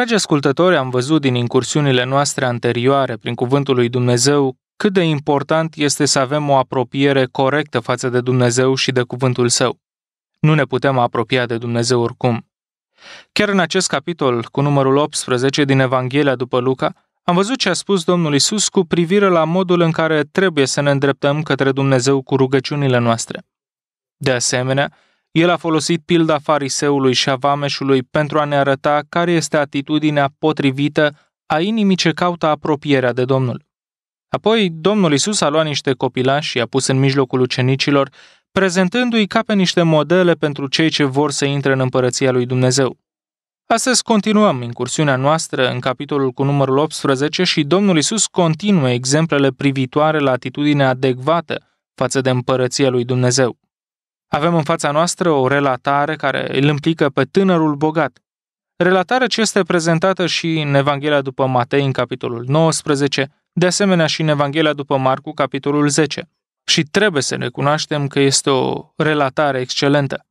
Dragi ascultători, am văzut din incursiunile noastre anterioare prin Cuvântul lui Dumnezeu cât de important este să avem o apropiere corectă față de Dumnezeu și de Cuvântul Său. Nu ne putem apropia de Dumnezeu oricum. Chiar în acest capitol, cu numărul 18 din Evanghelia după Luca, am văzut ce a spus Domnul Isus cu privire la modul în care trebuie să ne îndreptăm către Dumnezeu cu rugăciunile noastre. De asemenea, el a folosit pilda fariseului și a vameșului pentru a ne arăta care este atitudinea potrivită a inimii ce caută apropierea de Domnul. Apoi, Domnul Isus a luat niște copilași și i-a pus în mijlocul ucenicilor, prezentându-i ca pe niște modele pentru cei ce vor să intre în împărăția lui Dumnezeu. Astăzi continuăm incursiunea noastră în capitolul cu numărul 18 și Domnul Isus continuă exemplele privitoare la atitudinea adecvată față de împărăția lui Dumnezeu. Avem în fața noastră o relatare care îl implică pe tânărul bogat. Relatare ce este prezentată și în Evanghelia după Matei, în capitolul 19, de asemenea și în Evanghelia după Marcu, capitolul 10. Și trebuie să ne cunoaștem că este o relatare excelentă.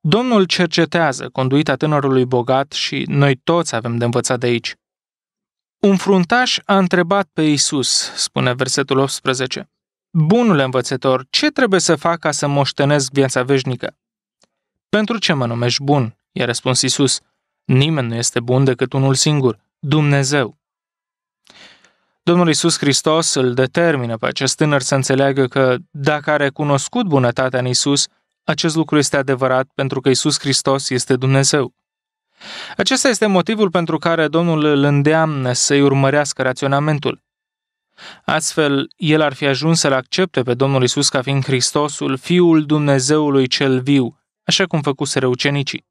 Domnul cercetează conduita tânărului bogat și noi toți avem de învățat de aici. Un fruntaș a întrebat pe Isus, spune versetul 18, Bunule învățător, ce trebuie să fac ca să moștenesc viața veșnică? Pentru ce mă numești bun? I-a răspuns Isus. Nimeni nu este bun decât unul singur, Dumnezeu. Domnul Isus Hristos îl determină pe acest tânăr să înțeleagă că, dacă a recunoscut bunătatea în Isus, acest lucru este adevărat pentru că Isus Hristos este Dumnezeu. Acesta este motivul pentru care Domnul îl îndeamnă să-i urmărească raționamentul. Astfel, el ar fi ajuns să-L accepte pe Domnul Isus ca fiind Hristosul, Fiul Dumnezeului cel viu, așa cum făcuseră ucenicii.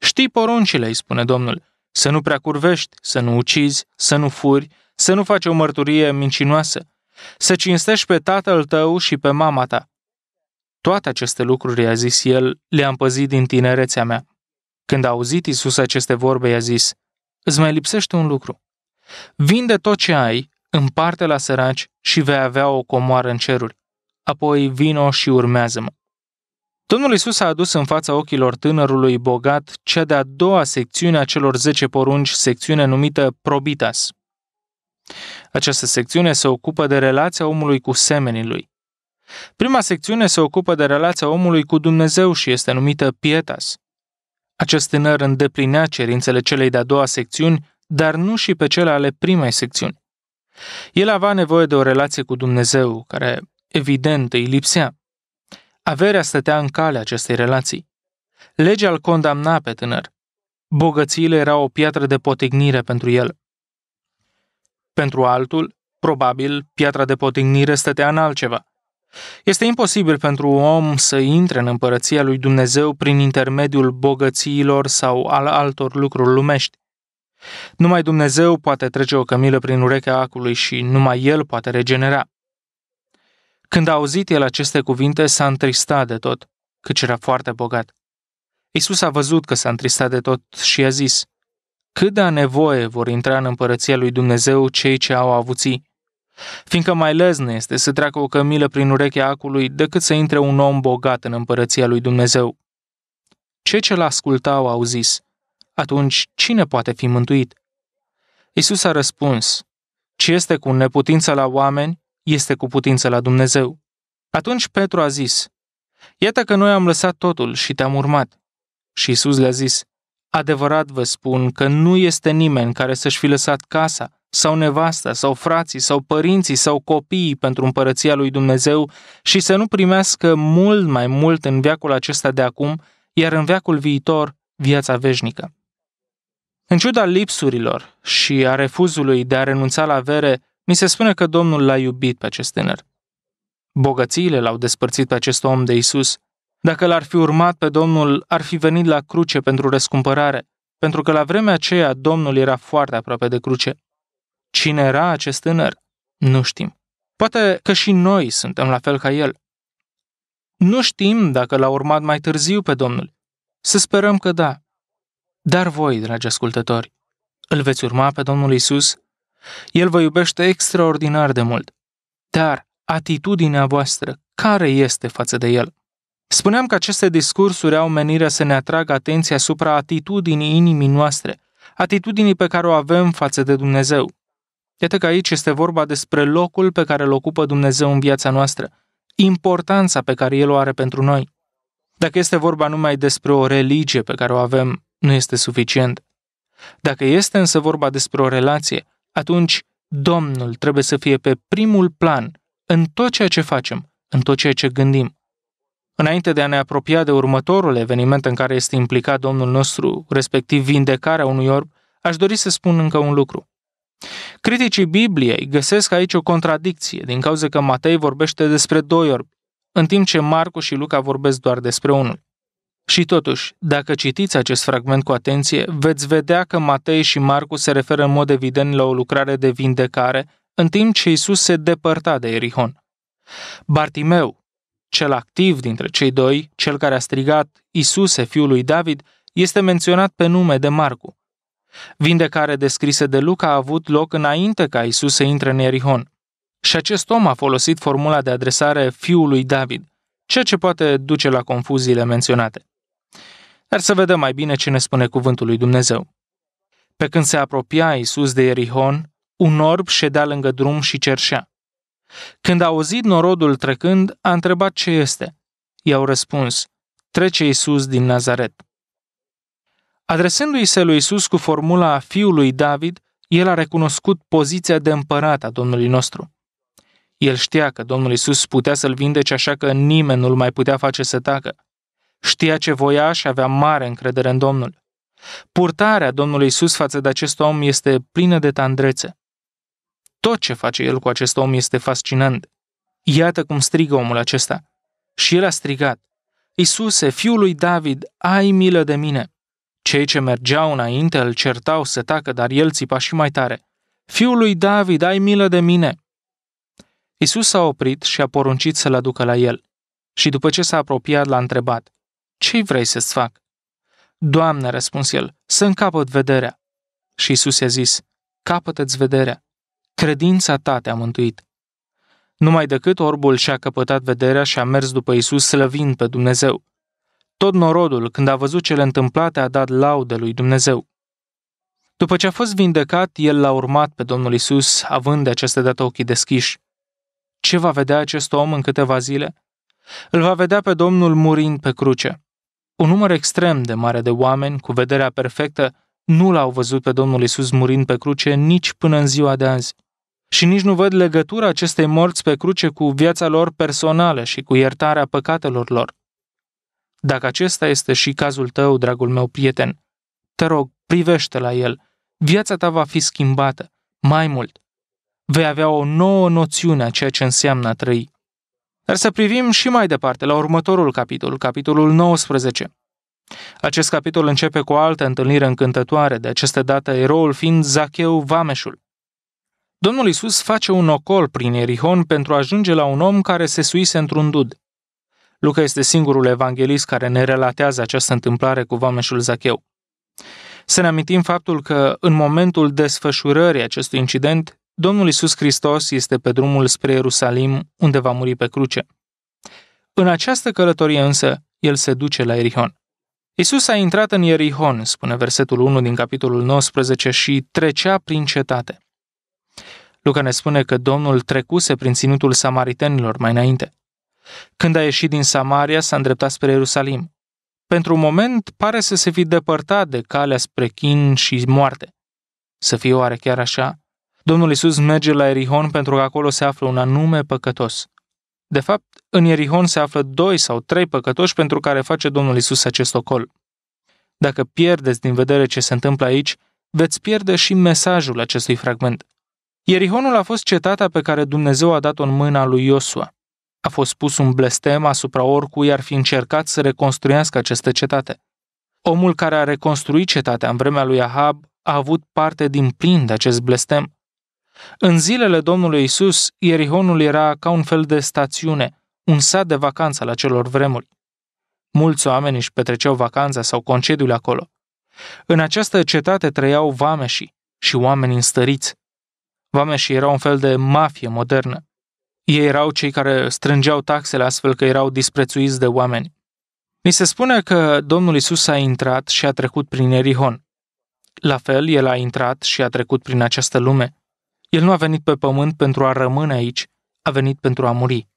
Știi poruncile, îi spune Domnul, să nu prea curvești, să nu ucizi, să nu furi, să nu faci o mărturie mincinoasă, să cinstești pe tatăl tău și pe mama ta. Toate aceste lucruri, a zis el, le-am păzit din tinerețea mea. Când a auzit Isus aceste vorbe, i-a zis, îți mai lipsește un lucru. Vinde tot ce ai împarte la săraci și vei avea o comoară în ceruri. Apoi vino și urmează-mă. Domnul Isus a adus în fața ochilor tânărului bogat cea de-a doua secțiune a celor 10 porunci, secțiune numită Probitas. Această secțiune se ocupă de relația omului cu semenii lui. Prima secțiune se ocupă de relația omului cu Dumnezeu și este numită Pietas. Acest tânăr îndeplinea cerințele celei de-a doua secțiuni, dar nu și pe cele ale primei secțiuni. El avea nevoie de o relație cu Dumnezeu, care, evident, îi lipsea. Averea stătea în calea acestei relații. Legea îl condamna pe tânăr. Bogățiile erau o piatră de potignire pentru el. Pentru altul, probabil, piatra de potignire stătea în altceva. Este imposibil pentru un om să intre în împărăția lui Dumnezeu prin intermediul bogățiilor sau al altor lucruri lumești. Numai Dumnezeu poate trece o cămilă prin urechea acului și numai El poate regenera. Când a auzit el aceste cuvinte, s-a întristat de tot, căci era foarte bogat. Isus a văzut că s-a întristat de tot și a zis, Cât de a nevoie vor intra în împărăția lui Dumnezeu cei ce au avuții? Fiindcă mai lezne este să treacă o cămilă prin urechea acului decât să intre un om bogat în împărăția lui Dumnezeu. Cei ce l-ascultau au zis, atunci cine poate fi mântuit? Isus a răspuns, ce este cu neputință la oameni, este cu putință la Dumnezeu. Atunci Petru a zis, Iată că noi am lăsat totul și te-am urmat. Și Isus le-a zis, Adevărat vă spun că nu este nimeni care să-și fi lăsat casa, sau nevasta, sau frații, sau părinții, sau copiii pentru împărăția lui Dumnezeu și să nu primească mult mai mult în veacul acesta de acum, iar în veacul viitor, viața veșnică. În ciuda lipsurilor și a refuzului de a renunța la avere, mi se spune că Domnul l-a iubit pe acest tânăr. Bogățiile l-au despărțit pe acest om de Isus. Dacă l-ar fi urmat pe Domnul, ar fi venit la cruce pentru răscumpărare, pentru că la vremea aceea Domnul era foarte aproape de cruce. Cine era acest tânăr? Nu știm. Poate că și noi suntem la fel ca el. Nu știm dacă l-a urmat mai târziu pe Domnul. Să sperăm că da. Dar voi, dragi ascultători, îl veți urma pe Domnul Isus? El vă iubește extraordinar de mult. Dar atitudinea voastră, care este față de El? Spuneam că aceste discursuri au menirea să ne atragă atenția asupra atitudinii inimii noastre, atitudinii pe care o avem față de Dumnezeu. Iată că aici este vorba despre locul pe care îl ocupă Dumnezeu în viața noastră, importanța pe care El o are pentru noi. Dacă este vorba numai despre o religie pe care o avem, nu este suficient. Dacă este însă vorba despre o relație, atunci Domnul trebuie să fie pe primul plan în tot ceea ce facem, în tot ceea ce gândim. Înainte de a ne apropia de următorul eveniment în care este implicat Domnul nostru, respectiv vindecarea unui orb, aș dori să spun încă un lucru. Criticii Bibliei găsesc aici o contradicție, din cauza că Matei vorbește despre doi orbi, în timp ce Marcu și Luca vorbesc doar despre unul. Și totuși, dacă citiți acest fragment cu atenție, veți vedea că Matei și Marcu se referă în mod evident la o lucrare de vindecare, în timp ce Isus se depărta de Erihon. Bartimeu, cel activ dintre cei doi, cel care a strigat Isuse, fiul lui David, este menționat pe nume de Marcu. Vindecare descrisă de Luca a avut loc înainte ca Isus să intre în Erihon. Și acest om a folosit formula de adresare fiului David, ceea ce poate duce la confuziile menționate. Dar să vedem mai bine ce ne spune cuvântul lui Dumnezeu. Pe când se apropia Isus de Erihon, un orb ședea lângă drum și cerșea. Când a auzit norodul trecând, a întrebat ce este. I-au răspuns, trece Isus din Nazaret. Adresându-i se lui Isus cu formula fiului David, el a recunoscut poziția de împărat a Domnului nostru. El știa că Domnul Isus putea să-l vindece așa că nimeni nu-l mai putea face să tacă. Știa ce voia și avea mare încredere în Domnul. Purtarea Domnului Isus față de acest om este plină de tandrețe. Tot ce face el cu acest om este fascinant. Iată cum strigă omul acesta. Și el a strigat, Isuse, fiul lui David, ai milă de mine. Cei ce mergeau înainte îl certau să tacă, dar el țipa și mai tare. Fiul lui David, ai milă de mine! Isus s-a oprit și a poruncit să-l aducă la el. Și după ce s-a apropiat, l-a întrebat. Ce vrei să-ți fac? Doamne, a răspuns el, să încapăt vederea. Și Isus i-a zis, capătă-ți vederea. Credința ta te-a mântuit. Numai decât orbul și-a căpătat vederea și a mers după Isus slăvind pe Dumnezeu. Tot norodul, când a văzut cele întâmplate, a dat laude lui Dumnezeu. După ce a fost vindecat, el l-a urmat pe Domnul Isus, având de aceste dată ochii deschiși. Ce va vedea acest om în câteva zile? Îl va vedea pe Domnul murind pe cruce. Un număr extrem de mare de oameni, cu vederea perfectă, nu l-au văzut pe Domnul Isus murind pe cruce nici până în ziua de azi. Și nici nu văd legătura acestei morți pe cruce cu viața lor personală și cu iertarea păcatelor lor. Dacă acesta este și cazul tău, dragul meu prieten, te rog, privește la el. Viața ta va fi schimbată. Mai mult, vei avea o nouă noțiune a ceea ce înseamnă a trăi. Dar să privim și mai departe, la următorul capitol, capitolul 19. Acest capitol începe cu o altă întâlnire încântătoare, de această dată eroul fiind Zacheu Vameșul. Domnul Isus face un ocol prin Erihon pentru a ajunge la un om care se suise într-un dud. Luca este singurul evanghelist care ne relatează această întâmplare cu Vameșul Zacheu. Să ne amintim faptul că, în momentul desfășurării acestui incident, Domnul Isus Hristos este pe drumul spre Ierusalim, unde va muri pe cruce. În această călătorie însă, el se duce la Erihon. Isus a intrat în Ierihon, spune versetul 1 din capitolul 19, și trecea prin cetate. Luca ne spune că Domnul trecuse prin ținutul samaritenilor mai înainte. Când a ieșit din Samaria, s-a îndreptat spre Ierusalim. Pentru un moment, pare să se fi depărtat de calea spre chin și moarte. Să fie oare chiar așa? Domnul Isus merge la Erihon pentru că acolo se află un anume păcătos. De fapt, în Erihon se află doi sau trei păcătoși pentru care face Domnul Isus acest ocol. Dacă pierdeți din vedere ce se întâmplă aici, veți pierde și mesajul acestui fragment. Ierihonul a fost cetatea pe care Dumnezeu a dat-o în mâna lui Iosua. A fost pus un blestem asupra oricui ar fi încercat să reconstruiască această cetate. Omul care a reconstruit cetatea în vremea lui Ahab a avut parte din plin de acest blestem. În zilele Domnului Isus, Ierihonul era ca un fel de stațiune, un sat de vacanță la celor vremuri. Mulți oameni își petreceau vacanța sau concediul acolo. În această cetate trăiau vameșii și oameni înstăriți. Vameșii erau un fel de mafie modernă. Ei erau cei care strângeau taxele astfel că erau disprețuiți de oameni. Mi se spune că Domnul Isus a intrat și a trecut prin Erihon. La fel, el a intrat și a trecut prin această lume. El nu a venit pe pământ pentru a rămâne aici, a venit pentru a muri.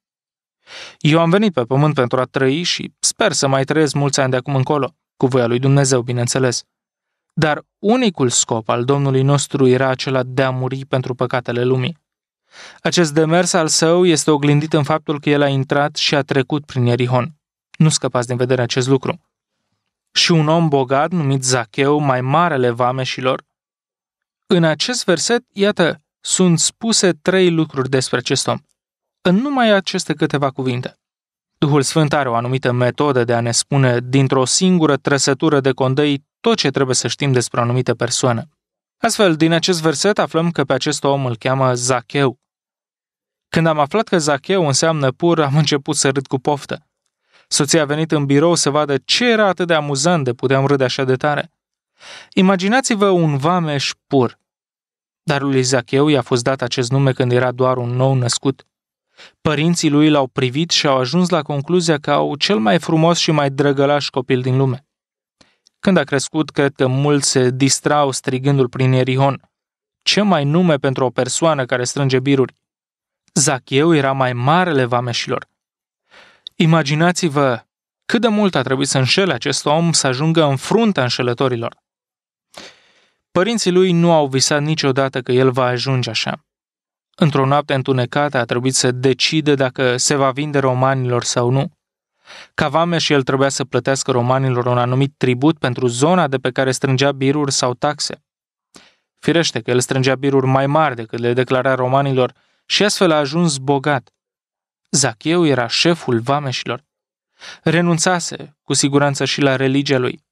Eu am venit pe pământ pentru a trăi și sper să mai trăiesc mulți ani de acum încolo, cu voia lui Dumnezeu, bineînțeles. Dar unicul scop al Domnului nostru era acela de a muri pentru păcatele lumii. Acest demers al său este oglindit în faptul că el a intrat și a trecut prin Ierihon. Nu scăpați din vedere acest lucru. Și un om bogat numit Zacheu, mai marele vameșilor. În acest verset, iată, sunt spuse trei lucruri despre acest om. În numai aceste câteva cuvinte. Duhul Sfânt are o anumită metodă de a ne spune dintr-o singură trăsătură de condei tot ce trebuie să știm despre o anumită persoană. Astfel, din acest verset aflăm că pe acest om îl cheamă Zacheu. Când am aflat că Zacheu înseamnă pur, am început să râd cu poftă. Soția a venit în birou să vadă ce era atât de amuzant de puteam râde așa de tare. Imaginați-vă un vameș pur, dar lui Zacheu i-a fost dat acest nume când era doar un nou născut. Părinții lui l-au privit și au ajuns la concluzia că au cel mai frumos și mai drăgălaș copil din lume. Când a crescut, cred că mulți se distrau strigându-l prin Erihon. Ce mai nume pentru o persoană care strânge biruri? Zacheu era mai marele vameșilor. Imaginați-vă cât de mult a trebuit să înșele acest om să ajungă în fruntea înșelătorilor. Părinții lui nu au visat niciodată că el va ajunge așa. Într-o noapte întunecată a trebuit să decide dacă se va vinde romanilor sau nu. Cavame și el trebuia să plătească romanilor un anumit tribut pentru zona de pe care strângea biruri sau taxe. Firește că el strângea biruri mai mari decât le declara romanilor și astfel a ajuns bogat. Zacheu era șeful vameșilor. Renunțase, cu siguranță, și la religia lui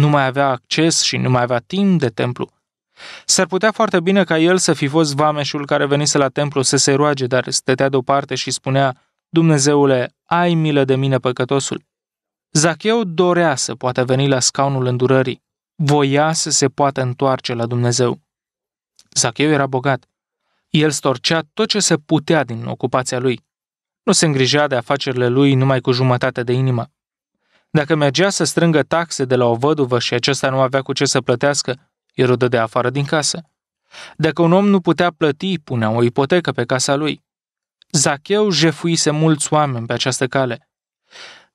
nu mai avea acces și nu mai avea timp de templu. S-ar putea foarte bine ca el să fi fost vameșul care venise la templu să se roage, dar stătea deoparte și spunea, Dumnezeule, ai milă de mine păcătosul. Zacheu dorea să poată veni la scaunul îndurării, voia să se poată întoarce la Dumnezeu. Zacheu era bogat. El storcea tot ce se putea din ocupația lui. Nu se îngrijea de afacerile lui numai cu jumătate de inimă. Dacă mergea să strângă taxe de la o văduvă și acesta nu avea cu ce să plătească, îi de afară din casă. Dacă un om nu putea plăti, punea o ipotecă pe casa lui. Zacheu jefuise mulți oameni pe această cale.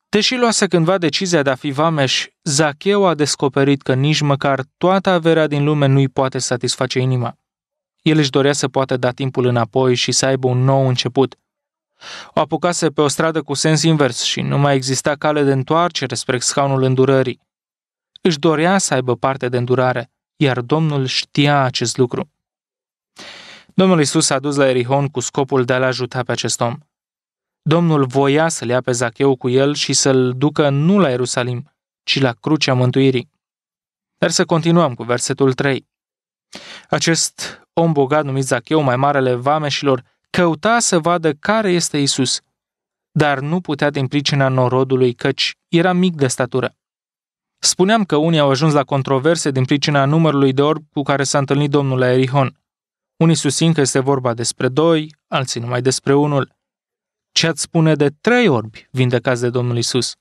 Deși luase cândva decizia de a fi vameș, Zacheu a descoperit că nici măcar toată averea din lume nu-i poate satisface inima. El își dorea să poată da timpul înapoi și să aibă un nou început – o apucase pe o stradă cu sens invers și nu mai exista cale de întoarcere spre scaunul îndurării. Își dorea să aibă parte de îndurare, iar Domnul știa acest lucru. Domnul Isus s-a dus la Erihon cu scopul de a-l ajuta pe acest om. Domnul voia să-l ia pe Zacheu cu el și să-l ducă nu la Ierusalim, ci la crucea mântuirii. Dar să continuăm cu versetul 3. Acest om bogat numit Zacheu, mai marele vameșilor, căuta să vadă care este Isus, dar nu putea din pricina norodului, căci era mic de statură. Spuneam că unii au ajuns la controverse din pricina numărului de orb cu care s-a întâlnit Domnul la Erihon. Unii susțin că este vorba despre doi, alții numai despre unul. Ce ați spune de trei orbi vindecați de Domnul Isus?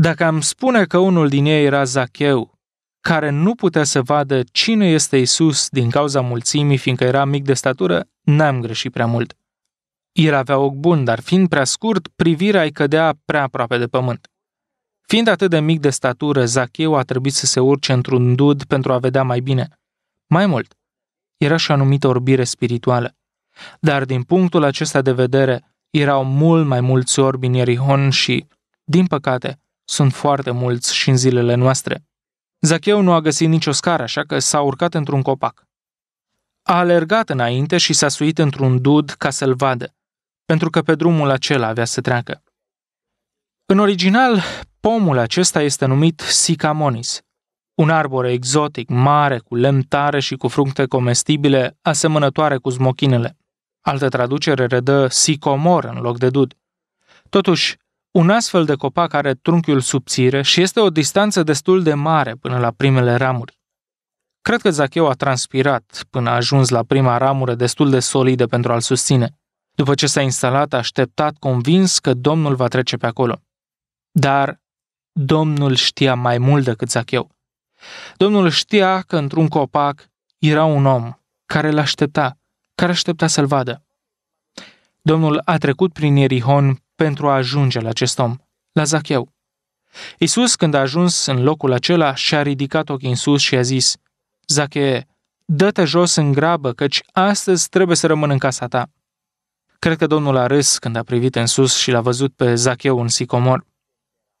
Dacă am spune că unul din ei era Zacheu, care nu putea să vadă cine este Isus din cauza mulțimii, fiindcă era mic de statură, n-am greșit prea mult. El avea ochi bun, dar fiind prea scurt, privirea îi cădea prea aproape de pământ. Fiind atât de mic de statură, Zacheu a trebuit să se urce într-un dud pentru a vedea mai bine. Mai mult, era și anumită orbire spirituală. Dar din punctul acesta de vedere, erau mult mai mulți orbi în Ierihon și, din păcate, sunt foarte mulți și în zilele noastre. Zacheu nu a găsit nicio scară, așa că s-a urcat într-un copac. A alergat înainte și s-a suit într-un dud ca să-l vadă pentru că pe drumul acela avea să treacă. În original, pomul acesta este numit sicamonis, un arbore exotic, mare, cu lemn tare și cu fructe comestibile, asemănătoare cu zmochinele. Altă traducere redă sicomor în loc de dud. Totuși, un astfel de copac are trunchiul subțire și este o distanță destul de mare până la primele ramuri. Cred că Zacheu a transpirat până a ajuns la prima ramură destul de solidă pentru a-l susține. După ce s-a instalat, a așteptat convins că Domnul va trece pe acolo. Dar Domnul știa mai mult decât Zacheu. Domnul știa că într-un copac era un om care l aștepta, care aștepta să-l vadă. Domnul a trecut prin Ierihon pentru a ajunge la acest om, la Zacheu. Isus, când a ajuns în locul acela, și-a ridicat ochii în sus și a zis, Zacheie, dă-te jos în grabă, căci astăzi trebuie să rămân în casa ta. Cred că domnul a râs când a privit în sus și l-a văzut pe Zacheu în sicomor.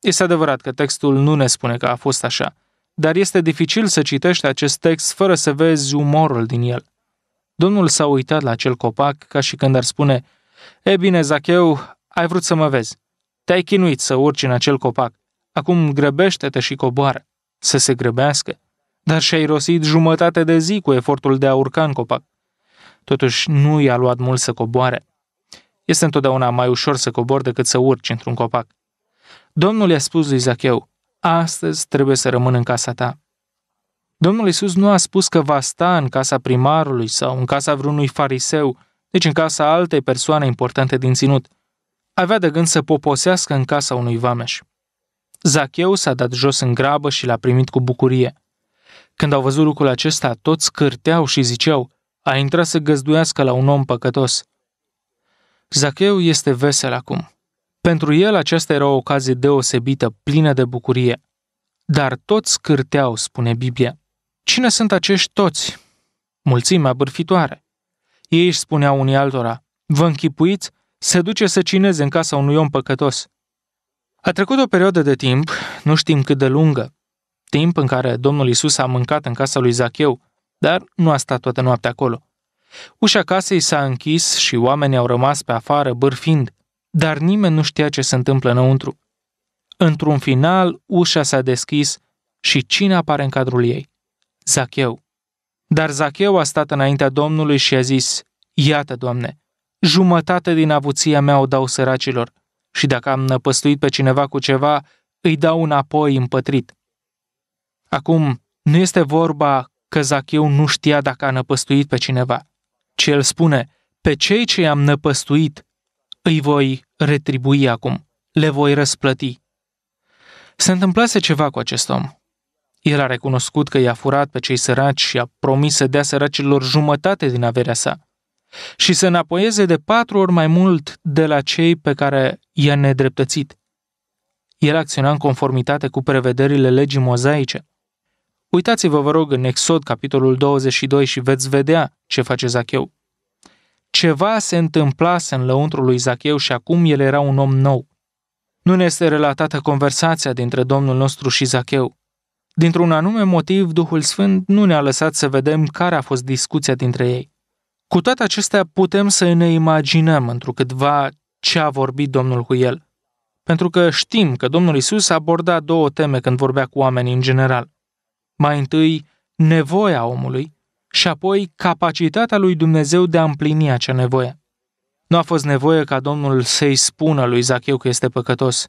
Este adevărat că textul nu ne spune că a fost așa, dar este dificil să citești acest text fără să vezi umorul din el. Domnul s-a uitat la acel copac ca și când ar spune, E bine, Zacheu, ai vrut să mă vezi. Te-ai chinuit să urci în acel copac. Acum grăbește-te și coboară. Să se grăbească. Dar și-ai rosit jumătate de zi cu efortul de a urca în copac. Totuși nu i-a luat mult să coboare. Este întotdeauna mai ușor să cobori decât să urci într-un copac. Domnul i-a spus lui Zacheu, astăzi trebuie să rămân în casa ta. Domnul Iisus nu a spus că va sta în casa primarului sau în casa vreunui fariseu, deci în casa altei persoane importante din ținut. Avea de gând să poposească în casa unui vameș. Zacheu s-a dat jos în grabă și l-a primit cu bucurie. Când au văzut lucrul acesta, toți cârteau și ziceau, a intrat să găzduiască la un om păcătos. Zacheu este vesel acum. Pentru el aceasta era o ocazie deosebită, plină de bucurie. Dar toți scârteau, spune Biblia. Cine sunt acești toți? Mulțimea bârfitoare. Ei își spuneau unii altora, vă închipuiți? Se duce să cineze în casa unui om păcătos. A trecut o perioadă de timp, nu știm cât de lungă, timp în care Domnul Isus a mâncat în casa lui Zacheu, dar nu a stat toată noaptea acolo. Ușa casei s-a închis și oamenii au rămas pe afară bârfind, dar nimeni nu știa ce se întâmplă înăuntru. Într-un final, ușa s-a deschis și cine apare în cadrul ei? Zacheu. Dar Zacheu a stat înaintea Domnului și a zis, Iată, Doamne, jumătate din avuția mea o dau săracilor și dacă am năpăstuit pe cineva cu ceva, îi dau înapoi împătrit. Acum, nu este vorba că Zacheu nu știa dacă a năpăstuit pe cineva – ci el spune, pe cei ce i-am năpăstuit îi voi retribui acum, le voi răsplăti. Se întâmplase ceva cu acest om. El a recunoscut că i-a furat pe cei săraci și a promis să dea săracilor jumătate din averea sa și să înapoieze de patru ori mai mult de la cei pe care i-a nedreptățit. El acționa în conformitate cu prevederile legii mozaice. Uitați-vă, vă rog, în Exod, capitolul 22 și veți vedea ce face Zacheu. Ceva se întâmplase în lăuntrul lui Zacheu și acum el era un om nou. Nu ne este relatată conversația dintre Domnul nostru și Zacheu. Dintr-un anume motiv, Duhul Sfânt nu ne-a lăsat să vedem care a fost discuția dintre ei. Cu toate acestea, putem să ne imaginăm întrucâtva ce a vorbit Domnul cu el. Pentru că știm că Domnul Isus aborda două teme când vorbea cu oamenii în general mai întâi nevoia omului și apoi capacitatea lui Dumnezeu de a împlini acea nevoie. Nu a fost nevoie ca Domnul să-i spună lui Zacheu că este păcătos.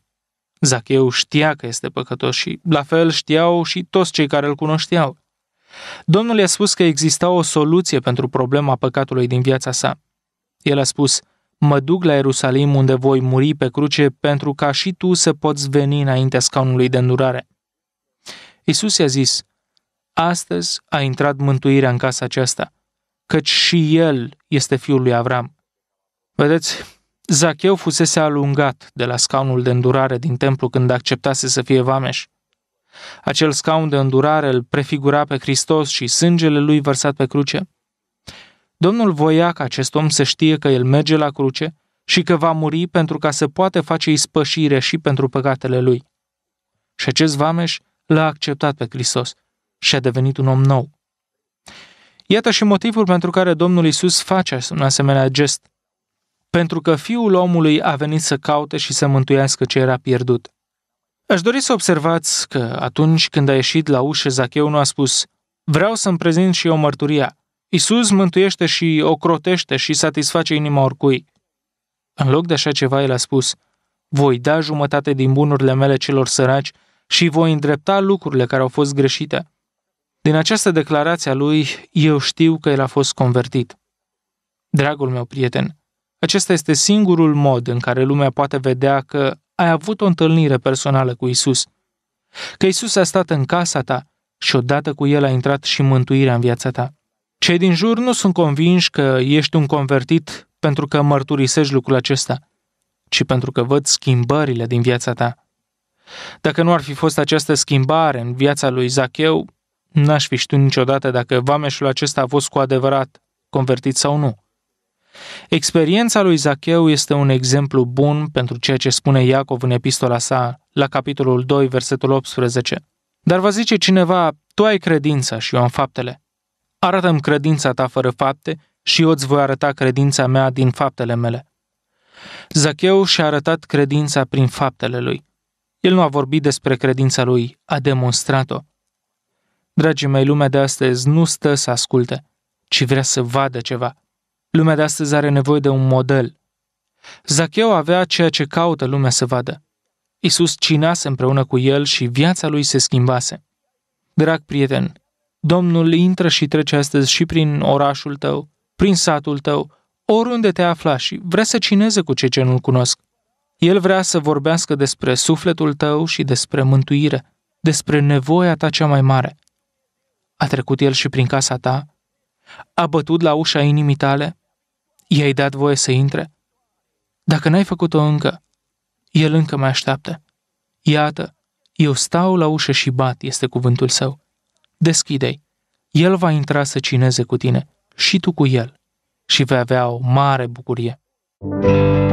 Zacheu știa că este păcătos și la fel știau și toți cei care îl cunoșteau. Domnul i-a spus că exista o soluție pentru problema păcatului din viața sa. El a spus, mă duc la Ierusalim unde voi muri pe cruce pentru ca și tu să poți veni înaintea scaunului de îndurare. Isus i-a zis, astăzi a intrat mântuirea în casa aceasta, căci și el este fiul lui Avram. Vedeți, Zacheu fusese alungat de la scaunul de îndurare din templu când acceptase să fie vameș. Acel scaun de îndurare îl prefigura pe Hristos și sângele lui vărsat pe cruce. Domnul voia ca acest om să știe că el merge la cruce și că va muri pentru ca să poată face ispășire și pentru păcatele lui. Și acest vameș l-a acceptat pe Hristos și a devenit un om nou. Iată și motivul pentru care Domnul Isus face un asemenea gest. Pentru că Fiul omului a venit să caute și să mântuiască ce era pierdut. Aș dori să observați că atunci când a ieșit la ușă, Zacheu nu a spus, vreau să-mi prezint și eu mărturia. Isus mântuiește și ocrotește și satisface inima oricui. În loc de așa ceva, el a spus, voi da jumătate din bunurile mele celor săraci și voi îndrepta lucrurile care au fost greșite. Din această declarație a lui, eu știu că el a fost convertit. Dragul meu prieten, acesta este singurul mod în care lumea poate vedea că ai avut o întâlnire personală cu Isus, că Isus a stat în casa ta și odată cu el a intrat și mântuirea în viața ta. Cei din jur nu sunt convinși că ești un convertit pentru că mărturisești lucrul acesta, ci pentru că văd schimbările din viața ta. Dacă nu ar fi fost această schimbare în viața lui Zacheu, N-aș fi știut niciodată dacă vameșul acesta a fost cu adevărat convertit sau nu. Experiența lui Zacheu este un exemplu bun pentru ceea ce spune Iacov în epistola sa, la capitolul 2, versetul 18. Dar va zice cineva, tu ai credința și eu am faptele. Arată-mi credința ta fără fapte și eu îți voi arăta credința mea din faptele mele. Zacheu și-a arătat credința prin faptele lui. El nu a vorbit despre credința lui, a demonstrat-o. Dragii mei, lumea de astăzi nu stă să asculte, ci vrea să vadă ceva. Lumea de astăzi are nevoie de un model. Zacheu avea ceea ce caută lumea să vadă. Isus cinase împreună cu el și viața lui se schimbase. Drag prieten, Domnul intră și trece astăzi și prin orașul tău, prin satul tău, oriunde te afla și vrea să cineze cu cei ce nu-L cunosc. El vrea să vorbească despre sufletul tău și despre mântuire, despre nevoia ta cea mai mare – a trecut el și prin casa ta? A bătut la ușa inimii tale? I-ai dat voie să intre? Dacă n-ai făcut-o încă, el încă mai așteaptă. Iată, eu stau la ușă și bat, este cuvântul său. Deschide-i. El va intra să cineze cu tine și tu cu el și vei avea o mare bucurie. thank you